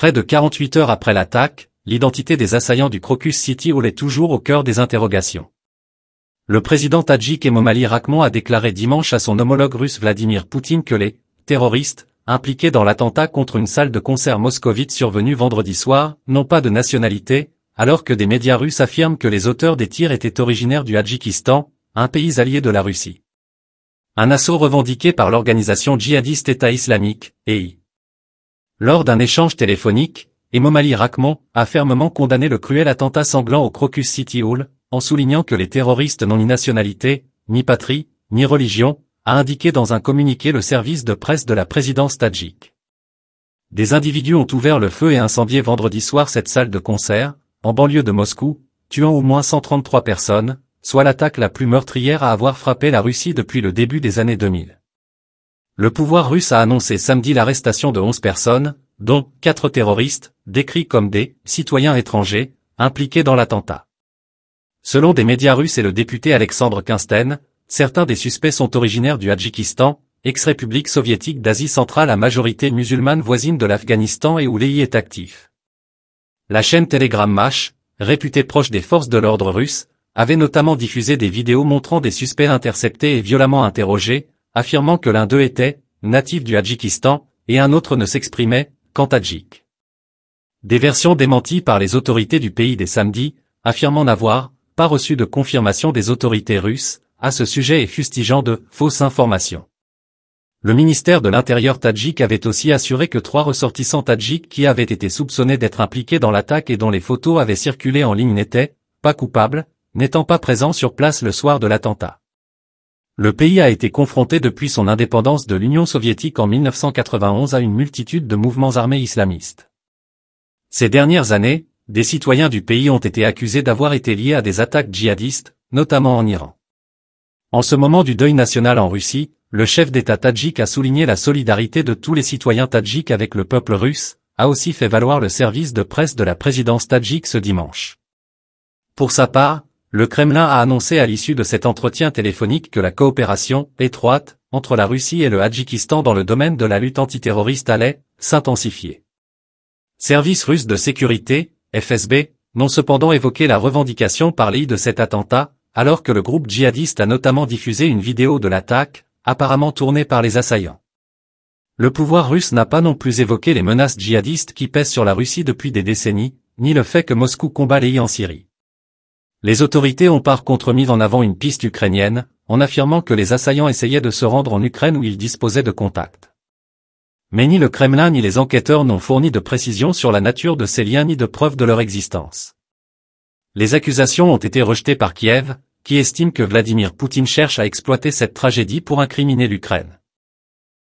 Près de 48 heures après l'attaque, l'identité des assaillants du Crocus City Hall est toujours au cœur des interrogations. Le président tadjik Emomali Rakhmon a déclaré dimanche à son homologue russe Vladimir Poutine que les « terroristes » impliqués dans l'attentat contre une salle de concert moscovite survenue vendredi soir n'ont pas de nationalité, alors que des médias russes affirment que les auteurs des tirs étaient originaires du Tadjikistan, un pays allié de la Russie. Un assaut revendiqué par l'organisation djihadiste État islamique, EI. Lors d'un échange téléphonique, Emomali Rakhmon a fermement condamné le cruel attentat sanglant au Crocus City Hall, en soulignant que les terroristes n'ont ni nationalité, ni patrie, ni religion, a indiqué dans un communiqué le service de presse de la présidence tadjik. Des individus ont ouvert le feu et incendié vendredi soir cette salle de concert, en banlieue de Moscou, tuant au moins 133 personnes, soit l'attaque la plus meurtrière à avoir frappé la Russie depuis le début des années 2000. Le pouvoir russe a annoncé samedi l'arrestation de 11 personnes, dont 4 terroristes, décrits comme des « citoyens étrangers », impliqués dans l'attentat. Selon des médias russes et le député Alexandre Kinsten, certains des suspects sont originaires du Tadjikistan, ex-république soviétique d'Asie centrale à majorité musulmane voisine de l'Afghanistan et où l'EI est actif. La chaîne Telegram Mash, réputée proche des forces de l'ordre russe, avait notamment diffusé des vidéos montrant des suspects interceptés et violemment interrogés, affirmant que l'un d'eux était natif du Tadjikistan et un autre ne s'exprimait qu'en tadjik. Des versions démenties par les autorités du pays des samedis, affirmant n'avoir pas reçu de confirmation des autorités russes à ce sujet et fustigeant de fausses informations. Le ministère de l'Intérieur tadjik avait aussi assuré que trois ressortissants tadjiks qui avaient été soupçonnés d'être impliqués dans l'attaque et dont les photos avaient circulé en ligne n'étaient pas coupables, n'étant pas présents sur place le soir de l'attentat. Le pays a été confronté depuis son indépendance de l'Union soviétique en 1991 à une multitude de mouvements armés islamistes. Ces dernières années, des citoyens du pays ont été accusés d'avoir été liés à des attaques djihadistes, notamment en Iran. En ce moment du deuil national en Russie, le chef d'État tadjik a souligné la solidarité de tous les citoyens tadjiks avec le peuple russe, a aussi fait valoir le service de presse de la présidence tadjik ce dimanche. Pour sa part, le Kremlin a annoncé à l'issue de cet entretien téléphonique que la coopération étroite entre la Russie et le Hadjikistan dans le domaine de la lutte antiterroriste allait s'intensifier. Service russe de sécurité, FSB, n'ont cependant évoqué la revendication par l'I de cet attentat, alors que le groupe djihadiste a notamment diffusé une vidéo de l'attaque, apparemment tournée par les assaillants. Le pouvoir russe n'a pas non plus évoqué les menaces djihadistes qui pèsent sur la Russie depuis des décennies, ni le fait que Moscou combat l'I en Syrie. Les autorités ont par contre mis en avant une piste ukrainienne, en affirmant que les assaillants essayaient de se rendre en Ukraine où ils disposaient de contacts. Mais ni le Kremlin ni les enquêteurs n'ont fourni de précisions sur la nature de ces liens ni de preuves de leur existence. Les accusations ont été rejetées par Kiev, qui estime que Vladimir Poutine cherche à exploiter cette tragédie pour incriminer l'Ukraine.